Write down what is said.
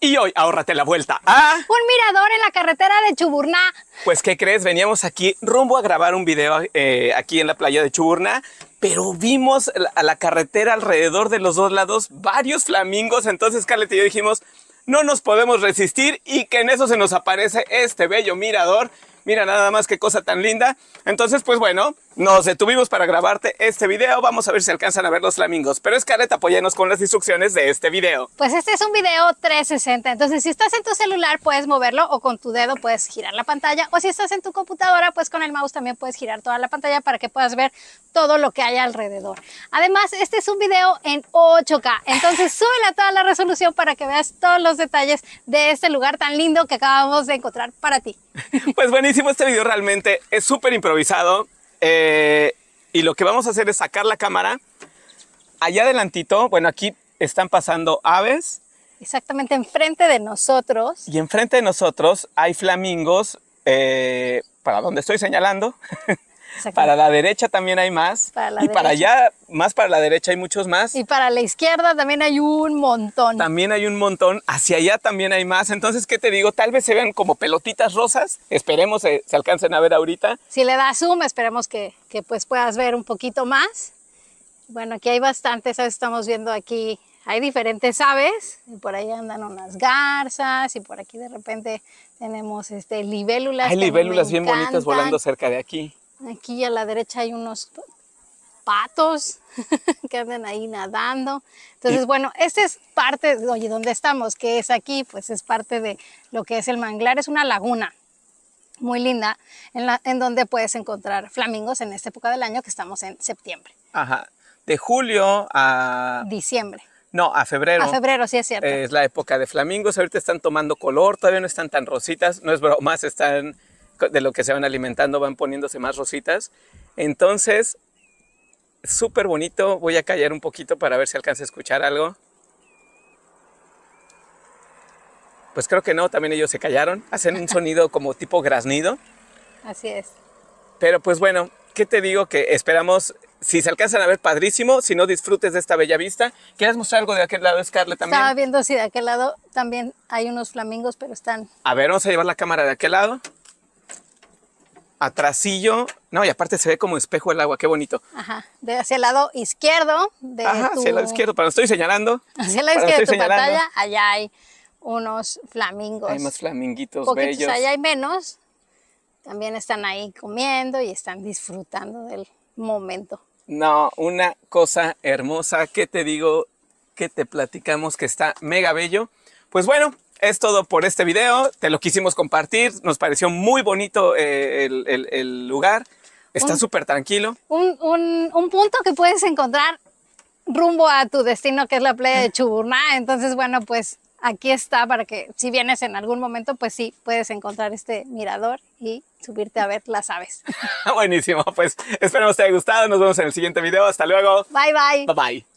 Y hoy ahórrate la vuelta a... ¿ah? Un mirador en la carretera de Chuburná. Pues, ¿qué crees? Veníamos aquí rumbo a grabar un video eh, aquí en la playa de Chuburná, pero vimos a la carretera alrededor de los dos lados varios flamingos. Entonces, Carlet y yo dijimos, no nos podemos resistir y que en eso se nos aparece este bello mirador. Mira nada más qué cosa tan linda. Entonces, pues bueno, nos detuvimos para grabarte este video. Vamos a ver si alcanzan a ver los flamingos. Pero Scarlett, apóyanos con las instrucciones de este video. Pues este es un video 360. Entonces, si estás en tu celular, puedes moverlo o con tu dedo puedes girar la pantalla. O si estás en tu computadora, pues con el mouse también puedes girar toda la pantalla para que puedas ver todo lo que hay alrededor. Además, este es un video en 8K. Entonces, súbela toda la resolución para que veas todos los detalles de este lugar tan lindo que acabamos de encontrar para ti. Pues buenísimo este video. Realmente es súper improvisado eh, y lo que vamos a hacer es sacar la cámara. Allá adelantito, bueno, aquí están pasando aves. Exactamente, enfrente de nosotros. Y enfrente de nosotros hay flamingos, eh, para donde estoy señalando. Para la derecha también hay más. y para allá, más para la derecha hay muchos más. Y para la izquierda también hay un montón. También hay un montón. Hacia allá también hay más. Entonces, ¿qué te digo? Tal vez se vean como pelotitas rosas. Esperemos se, alcancen a ver ahorita. Si le das zoom, esperemos que, pues, puedas ver un poquito más. Bueno, aquí hay bastantes. Estamos viendo aquí hay diferentes aves, por ahí andan unas garzas, y por aquí de repente tenemos este, libélulas. Hay libélulas bien bonitas volando cerca de aquí. Aquí a la derecha hay unos patos que andan ahí nadando. Entonces, bueno, esta es parte, oye, donde estamos, que es aquí, pues es parte de lo que es el manglar, es una laguna muy linda, en, la, en donde puedes encontrar flamingos en esta época del año que estamos en septiembre. Ajá, de julio a... Diciembre. No, a febrero. A febrero, sí es cierto. Es la época de flamingos, ahorita están tomando color, todavía no están tan rositas, no es bromas, están de lo que se van alimentando van poniéndose más rositas. Entonces, súper bonito. Voy a callar un poquito para ver si alcanza a escuchar algo. Pues creo que no, también ellos se callaron. Hacen un sonido como tipo graznido. Así es. Pero pues bueno, ¿qué te digo? Que esperamos, si se alcanzan a ver, padrísimo. Si no, disfrutes de esta bella vista. ¿Quieres mostrar algo de aquel lado, Scarlett, también? Estaba viendo si de aquel lado también hay unos flamingos, pero están... A ver, vamos a llevar la cámara de aquel lado atrasillo. No, y aparte se ve como espejo el agua, qué bonito. Ajá, de hacia el lado izquierdo de Ajá, hacia el lado izquierdo, para estoy señalando. Hacia el lado izquierdo de tu pantalla, allá hay unos flamingos. Hay más flaminguitos bellos. allá hay menos. También están ahí comiendo y están disfrutando del momento. No, una cosa hermosa que te digo, que te platicamos que está mega bello. Pues bueno, es todo por este video. Te lo quisimos compartir. Nos pareció muy bonito eh, el, lugar. Está súper tranquilo. Un, punto que puedes encontrar rumbo a tu destino, que es la playa de Chuburná. Entonces, bueno, pues aquí está para que si vienes en algún momento, pues sí, puedes encontrar este mirador y subirte a ver las aves. Buenísimo. Pues esperemos te haya gustado. Nos vemos en el siguiente video. Hasta luego. Bye, bye. Bye, bye.